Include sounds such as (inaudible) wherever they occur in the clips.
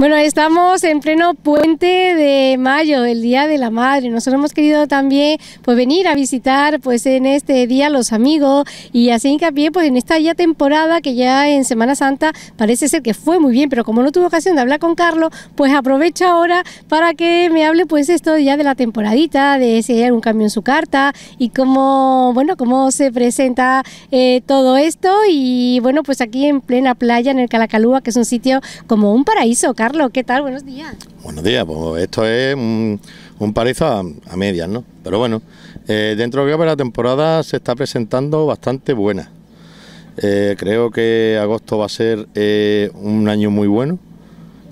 Bueno, estamos en pleno puente de mayo, el Día de la Madre. Nosotros hemos querido también pues, venir a visitar pues, en este día los amigos y hacer hincapié pues, en esta ya temporada que ya en Semana Santa parece ser que fue muy bien, pero como no tuve ocasión de hablar con Carlos, pues aprovecho ahora para que me hable pues esto ya de la temporadita, de si hay algún cambio en su carta y cómo, bueno, cómo se presenta eh, todo esto. Y bueno, pues aquí en plena playa, en el Calacalúa, que es un sitio como un paraíso, Carlos. ¿qué tal? Buenos días. Buenos días, pues esto es un, un a, medias, ¿no? Pero bueno, eh, dentro de la temporada se está presentando bastante buena. Eh, creo que agosto va a ser eh, un año muy bueno,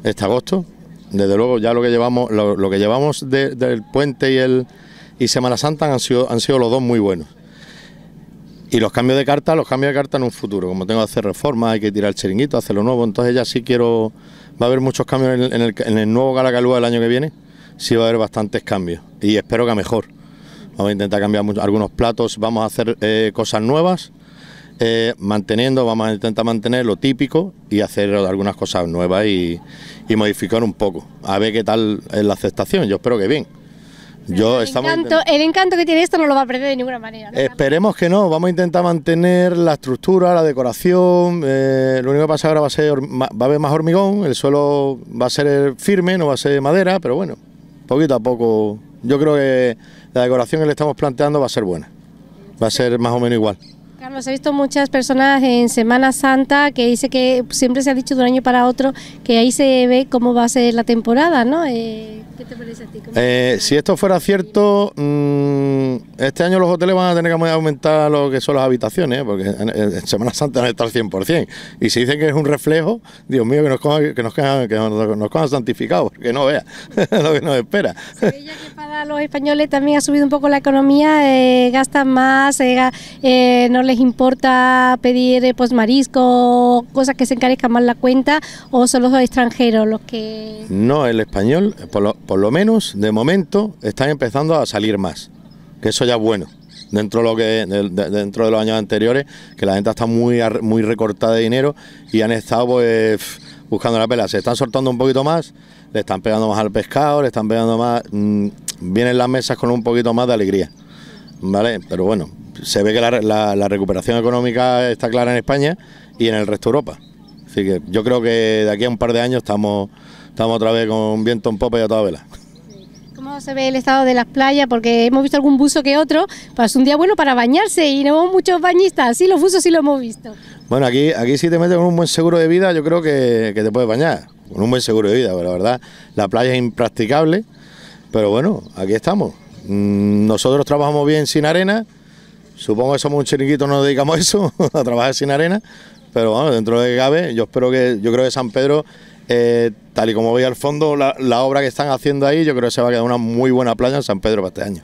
este agosto. Desde luego ya lo que llevamos, lo, que llevamos del puente y el y Semana Santa han sido, han sido los dos muy buenos. Y los cambios de carta, los cambios de carta en un futuro. Como tengo que hacer reformas, hay que tirar el chiringuito, hacer lo nuevo. Entonces ya sí quiero ¿Va a haber muchos cambios en el, el nuevo Galacalúa del año que viene? Sí, va a haber bastantes cambios y espero que a mejor. Vamos a intentar cambiar algunos platos, vamos a hacer eh, cosas nuevas, eh, manteniendo, vamos a intentar mantener lo típico y hacer algunas cosas nuevas y, y modificar un poco. A ver qué tal es la aceptación, yo espero que bien. Yo el, encanto, el encanto que tiene esto no lo va a perder de ninguna manera. Esperemos que no, vamos a intentar mantener la estructura, la decoración. Eh, lo único que pasa ahora va a ser va a haber más hormigón, el suelo va a ser firme, no va a ser madera, pero bueno, poquito a poco. Yo creo que la decoración que le estamos planteando va a ser buena, va a ser más o menos igual. Carlos, he visto muchas personas en Semana Santa que dice que siempre se ha dicho de un año para otro que ahí se ve cómo va a ser la temporada, ¿no? Eh, ¿Qué te parece a ti? Eh, si esto fuera cierto, mm, este año los hoteles van a tener que aumentar lo que son las habitaciones, ¿eh? porque en, Semana Santa van a estar al 100%. Y si dicen que es un reflejo, Dios mío, que nos cojan, nos santificados, que no vea (laughs) lo que nos espera. que para los españoles también ha subido un poco la economía, eh, gastan más, eh, no les importa pedir pues marisco, cosas que se encarezcan más la cuenta, o son los extranjeros los que... No, el español, por lo, por lo menos, de momento, están empezando a salir más que eso ya es bueno. Dentro de, lo que, dentro de los años anteriores, que la gente está muy, muy recortada de dinero y han estado pues, buscando la pela. Se están soltando un poquito más, le están pegando más al pescado, le están pegando más. Mm, vienen las mesas con un poquito más de alegría. ¿Vale? Pero bueno, se ve que la, recuperación económica está clara en España y en el resto de Europa. Así que yo creo que de aquí a un par de años estamos, estamos otra vez con un viento en popa y a toda vela se ve el estado de las playas? Porque hemos visto algún buzo que otro, pues un día bueno para bañarse y no vemos muchos bañistas, sí los buzos sí los hemos visto. Bueno, aquí, aquí si te metes con un buen seguro de vida yo creo que, te puedes bañar, con un buen seguro de vida, pero la verdad la playa es impracticable, pero bueno, aquí estamos. Mm, nosotros trabajamos bien sin arena, supongo que somos un chiringuito, nos dedicamos a eso, (laughs) a trabajar sin arena, pero bueno, dentro de Gabe, yo espero que, yo creo que San Pedro eh, tal y como veis al fondo, la, obra que están haciendo ahí, yo creo que se va a quedar una muy buena playa en San Pedro para este año.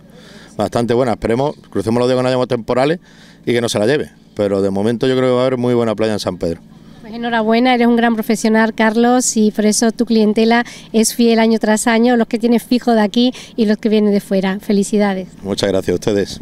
Bastante buena, esperemos, crucemos los dedos con no hayamos temporales y que no se la lleve. Pero de momento yo creo que va a haber muy buena playa en San Pedro. Pues enhorabuena, eres un gran profesional, Carlos, y por eso tu clientela es fiel año tras año, los que tienes fijo de aquí y los que vienen de fuera. Felicidades. Muchas gracias a ustedes.